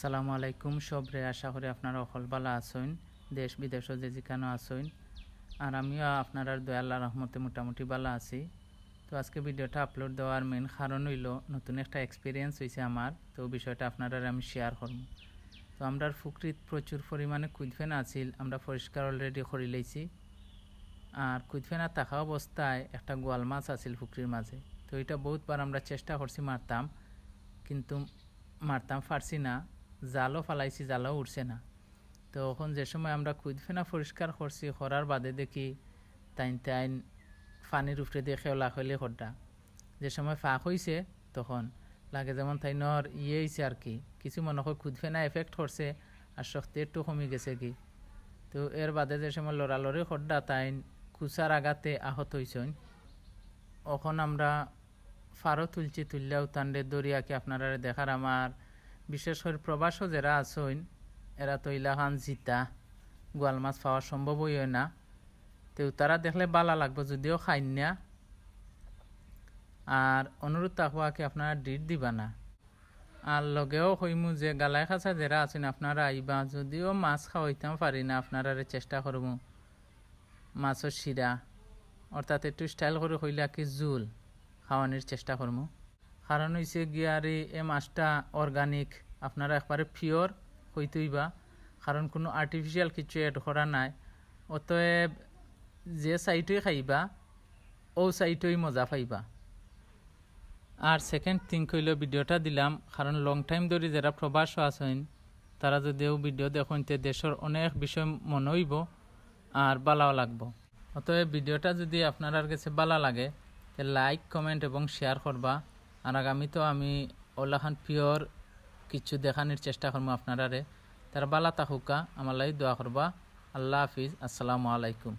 সালামু আলাইকুম সবরে আশা করি আপনারা অকলবালা আছেন দেশ বিদেশ যে যেখানে আছেন আর আমিও আপনার দয়া রহমতে মোটামুটি বালা আছি তো আজকে ভিডিওটা আপলোড দেওয়ার মেন কারণ হইল নতুন একটা এক্সপিরিয়েন্স হয়েছে আমার তো বিষয়টা আপনারা আমি শেয়ার করব তো আমরা ফুকরিত প্রচুর পরিমাণে কুইদফেন আছিল আমরা পরিষ্কার অলরেডি করে লইছি আর কুদফেনা থাকা অবস্থায় একটা গোয়াল মাছ আছিল ফুকরির মাঝে তো এটা বহুতবার আমরা চেষ্টা করছি মারতাম কিন্তু মারতাম ফার্সি না জালও ফালাইছি জালও উঠছে না তো এখন যে সময় আমরা কুদফেনা পরিষ্কার করছি করার বাদে দেখি তাইন তাইন পানির উপরে দিয়ে খেলা হইলে খরটা যে সময় ফাঁক হয়েছে তখন লাগে যেমন তাই নর ইয়ে হয়েছে আর কি কিছু মনে হয় কুদফেনা এফেক্ট করছে আর শক্তি একটু কমে গেছে কি তো এর বাদে যে সময় লড়ালড়ি খড্ডা তাইন কুচার আঘাতে আহত হয়েছেন অখন আমরা ফারও তুলছি তুললেও তান্ডে কি আপনারা দেখার আমার বিশেষ করে প্রবাসও যারা আছেন এরা তো ইলাহান জিতা গোয়াল মাছ পাওয়া সম্ভব হই না তো তারা দেখলে বালা লাগবে যদিও খাইন না আর অনুরোধ তাহাকে আপনারা ডিট দিবা না আর লগেও হইমু যে গালাই খাঁচা যারা আছেন আপনারা আইবা যদিও মাছ খাওয়াইতাম পারি না আপনারা চেষ্টা করবো মাছের শিরা অর্থাৎ একটু স্টাইল করে হইলে কি জুল খাওয়ানোর চেষ্টা করবো কারণ হয়েছে গিয়ারি এ মাছটা অর্গানিক আপনারা একবারে পিওর হইতেই বা কারণ কোনো আর্টিফিশিয়াল কিছু এড করা নাই অতএব যে সাইটই খাইবা ও সাইটই মজা পাইবা আর সেকেন্ড থিং কইল ভিডিওটা দিলাম কারণ লং টাইম ধরে যারা প্রবাস আছেন তারা যদিও ভিডিও দেখুন তে দেশের অনেক বিষয় মনে হইব আর বালাও লাগব অতএব ভিডিওটা যদি আপনার কাছে বালা লাগে লাইক কমেন্ট এবং শেয়ার করবা আর আগামী তো আমি ওলাখান পিওর কিছু দেখানোর চেষ্টা করবো আপনারারে তার বালা তাহুকা আমার লাই দোয়া করবা আল্লাহ হাফিজ আসসালামু আলাইকুম